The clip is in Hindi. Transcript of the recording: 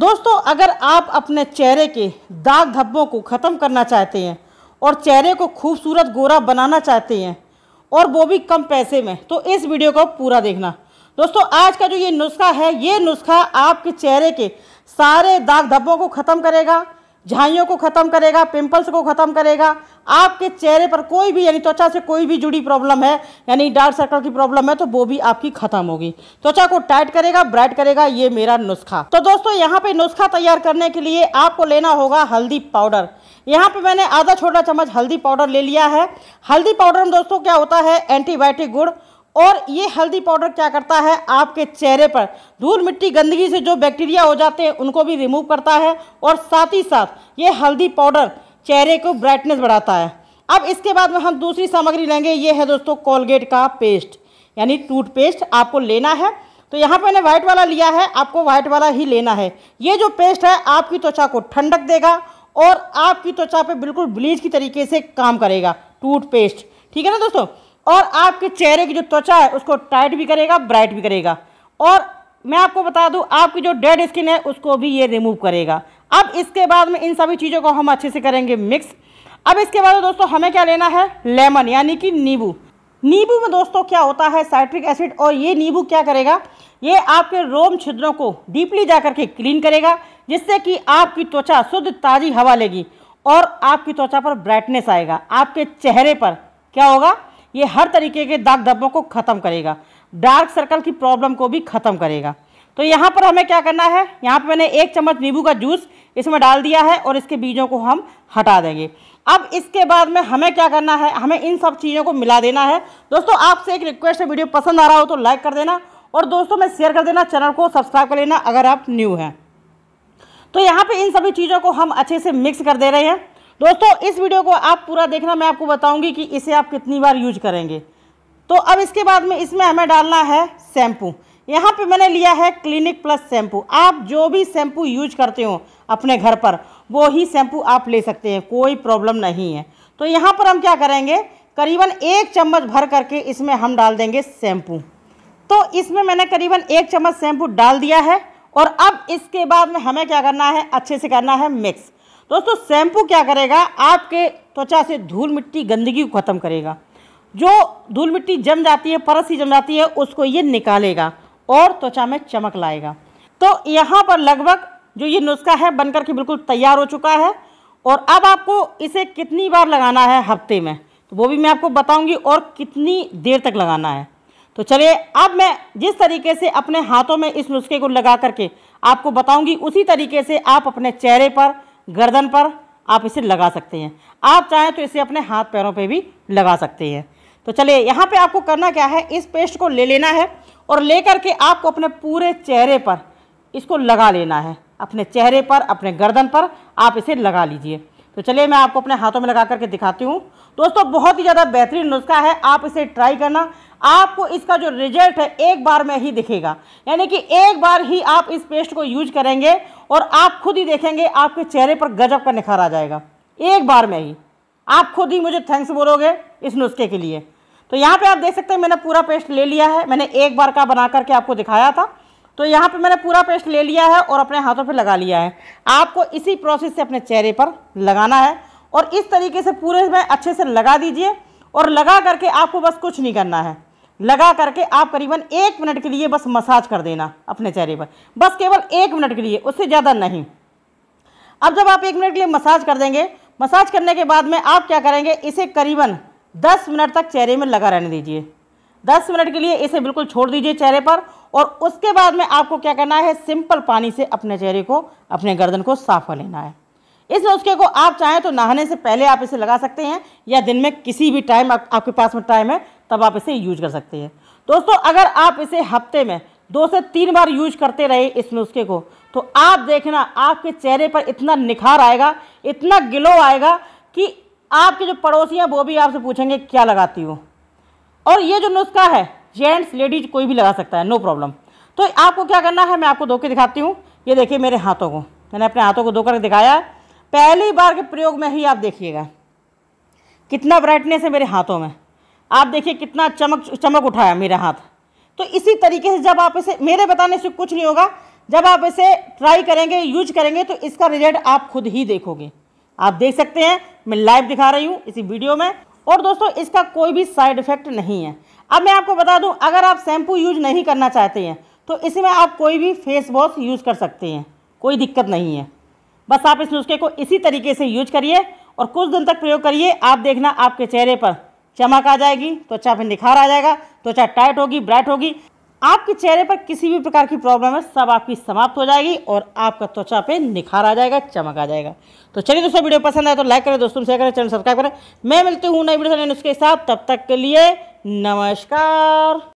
दोस्तों अगर आप अपने चेहरे के दाग धब्बों को ख़त्म करना चाहते हैं और चेहरे को खूबसूरत गोरा बनाना चाहते हैं और वो भी कम पैसे में तो इस वीडियो को पूरा देखना दोस्तों आज का जो ये नुस्खा है ये नुस्खा आपके चेहरे के सारे दाग धब्बों को ख़त्म करेगा झाइयों को ख़त्म करेगा पिंपल्स को ख़त्म करेगा आपके चेहरे पर कोई भी यानी त्वचा से कोई भी जुड़ी प्रॉब्लम है यानी डार्क सर्कल की प्रॉब्लम है तो वो भी आपकी ख़त्म होगी त्वचा को टाइट करेगा ब्राइट करेगा ये मेरा नुस्खा तो दोस्तों यहाँ पे नुस्खा तैयार करने के लिए आपको लेना होगा हल्दी पाउडर यहाँ पे मैंने आधा छोटा चम्मच हल्दी पाउडर ले लिया है हल्दी पाउडर में दोस्तों क्या होता है एंटीबायोटिक गुड़ और ये हल्दी पाउडर क्या करता है आपके चेहरे पर धूल मिट्टी गंदगी से जो बैक्टीरिया हो जाते हैं उनको भी रिमूव करता है और साथ ही साथ ये हल्दी पाउडर चेहरे को ब्राइटनेस बढ़ाता है अब इसके बाद में हम दूसरी सामग्री लेंगे ये है दोस्तों कोलगेट का पेस्ट यानी टूथपेस्ट आपको लेना है तो यहाँ पर मैंने व्हाइट वाला लिया है आपको व्हाइट वाला ही लेना है ये जो पेस्ट है आपकी त्वचा को ठंडक देगा और आपकी त्वचा पर बिल्कुल ब्लीच की तरीके से काम करेगा टूथपेस्ट ठीक है ना दोस्तों और आपके चेहरे की जो त्वचा है उसको टाइट भी करेगा ब्राइट भी करेगा और मैं आपको बता दूं आपकी जो डेड स्किन है उसको भी ये रिमूव करेगा अब इसके बाद में इन सभी चीज़ों को हम अच्छे से करेंगे मिक्स अब इसके बाद दोस्तों हमें क्या लेना है लेमन यानी कि नींबू नींबू में दोस्तों क्या होता है साइट्रिक एसिड और ये नींबू क्या करेगा ये आपके रोम छिद्रों को डीपली जा करके क्लीन करेगा जिससे कि आपकी त्वचा शुद्ध ताज़ी हवा लेगी और आपकी त्वचा पर ब्राइटनेस आएगा आपके चेहरे पर क्या होगा ये हर तरीके के दाग धब्बों को ख़त्म करेगा डार्क सर्कल की प्रॉब्लम को भी ख़त्म करेगा तो यहाँ पर हमें क्या करना है यहाँ पर मैंने एक चम्मच नींबू का जूस इसमें डाल दिया है और इसके बीजों को हम हटा देंगे अब इसके बाद में हमें क्या करना है हमें इन सब चीज़ों को मिला देना है दोस्तों आपसे एक रिक्वेस्ट है वीडियो पसंद आ रहा हो तो लाइक कर देना और दोस्तों में शेयर कर देना चैनल को सब्सक्राइब कर लेना अगर आप न्यू हैं तो यहाँ पे इन सभी चीज़ों को हम अच्छे से मिक्स कर दे रहे हैं दोस्तों इस वीडियो को आप पूरा देखना मैं आपको बताऊंगी कि इसे आप कितनी बार यूज करेंगे तो अब इसके बाद में इसमें हमें डालना है शैम्पू यहाँ पे मैंने लिया है क्लिनिक प्लस शैम्पू आप जो भी शैम्पू यूज करते हो अपने घर पर वो ही शैम्पू आप ले सकते हैं कोई प्रॉब्लम नहीं है तो यहाँ पर हम क्या करेंगे करीबन एक चम्मच भर करके इसमें हम डाल देंगे शैम्पू तो इसमें मैंने करीबन एक चम्मच शैम्पू डाल दिया है और अब इसके बाद में हमें क्या करना है अच्छे से करना है मिक्स दोस्तों शैम्पू क्या करेगा आपके त्वचा से धूल मिट्टी गंदगी को ख़त्म करेगा जो धूल मिट्टी जम जाती है परस ही जम जाती है उसको ये निकालेगा और त्वचा में चमक लाएगा तो यहाँ पर लगभग जो ये नुस्खा है बनकर के बिल्कुल तैयार हो चुका है और अब आपको इसे कितनी बार लगाना है हफ्ते में तो वो भी मैं आपको बताऊंगी और कितनी देर तक लगाना है तो चलिए अब मैं जिस तरीके से अपने हाथों में इस नुस्खे को लगा करके आपको बताऊंगी उसी तरीके से आप अपने चेहरे पर गर्दन पर आप इसे लगा सकते हैं आप चाहें तो इसे अपने हाथ पैरों पे भी लगा सकते हैं तो चलिए यहाँ पे आपको करना क्या है इस पेस्ट को ले लेना है और लेकर के आपको अपने पूरे चेहरे पर इसको लगा लेना है अपने चेहरे पर अपने गर्दन पर आप इसे लगा लीजिए तो चलिए मैं आपको अपने हाथों में लगा करके दिखाती हूँ दोस्तों बहुत ही ज़्यादा बेहतरीन नुस्खा है आप इसे ट्राई करना आपको इसका जो रिजल्ट है एक बार में ही दिखेगा यानी कि एक बार ही आप इस पेस्ट को यूज करेंगे और आप खुद ही देखेंगे आपके चेहरे पर गजब का निखार आ जाएगा एक बार में ही आप खुद ही मुझे थैंक्स बोलोगे इस नुस्खे के लिए तो यहाँ पे आप देख सकते हैं मैंने पूरा पेस्ट ले लिया है मैंने एक बार का बना करके आपको दिखाया था तो यहाँ पे मैंने पूरा पेस्ट ले लिया है और अपने हाथों पे लगा लिया है आपको इसी प्रोसेस से अपने चेहरे पर लगाना है और इस तरीके से पूरे में अच्छे से लगा दीजिए और लगा करके आपको बस कुछ नहीं करना है लगा करके आप करीबन एक मिनट के लिए बस मसाज कर देना अपने चेहरे पर बस केवल एक मिनट के लिए उससे ज़्यादा नहीं अब जब आप एक मिनट के लिए मसाज कर देंगे मसाज करने के बाद में आप क्या करेंगे इसे करीबन दस मिनट तक चेहरे में लगा रहने दीजिए दस मिनट के लिए इसे बिल्कुल छोड़ दीजिए चेहरे पर और उसके बाद में आपको क्या करना है सिंपल पानी से अपने चेहरे को अपने गर्दन को साफ कर लेना है इस नुस्खे को आप चाहें तो नहाने से पहले आप इसे लगा सकते हैं या दिन में किसी भी टाइम आप, आपके पास में टाइम है तब आप इसे यूज कर सकते हैं दोस्तों अगर आप इसे हफ्ते में दो से तीन बार यूज करते रहे इस नुस्खे को तो आप देखना आपके चेहरे पर इतना निखार आएगा इतना ग्लो आएगा कि आपके जो पड़ोसी हैं वो भी आपसे पूछेंगे क्या लगाती हो और ये जो नुस्खा है जेंट्स लेडीज कोई भी लगा सकता है नो प्रॉब्लम तो आपको क्या करना है मैं आपको धो के दिखाती हूँ ये देखिए मेरे हाथों को मैंने अपने हाथों को धो कर दिखाया है पहली बार के प्रयोग में ही आप देखिएगा कितना ब्राइटनेस है मेरे हाथों में आप देखिए कितना चमक चमक उठाया मेरा हाथ तो इसी तरीके से जब आप इसे मेरे बताने से कुछ नहीं होगा जब आप इसे ट्राई करेंगे यूज करेंगे तो इसका रिजल्ट आप खुद ही देखोगे आप देख सकते हैं मैं लाइव दिखा रही हूँ इसी वीडियो में और दोस्तों इसका कोई भी साइड इफेक्ट नहीं है अब मैं आपको बता दूं अगर आप शैम्पू यूज नहीं करना चाहते हैं तो इसमें आप कोई भी फेस वॉश यूज़ कर सकते हैं कोई दिक्कत नहीं है बस आप इस नुस्खे को इसी तरीके से यूज करिए और कुछ दिन तक प्रयोग करिए आप देखना आपके चेहरे पर चमक आ जाएगी त्वचा फिर निखार आ जाएगा त्वचा टाइट होगी ब्राइट होगी आपके चेहरे पर किसी भी प्रकार की प्रॉब्लम है सब आपकी समाप्त हो जाएगी और आपका त्वचा पे निखार आ जाएगा चमक आ जाएगा तो चलिए दोस्तों वीडियो पसंद आए तो लाइक करें दोस्तों शेयर करें चैनल सब्सक्राइब करें मैं मिलती हूँ नई वीडियो के साथ तब तक के लिए नमस्कार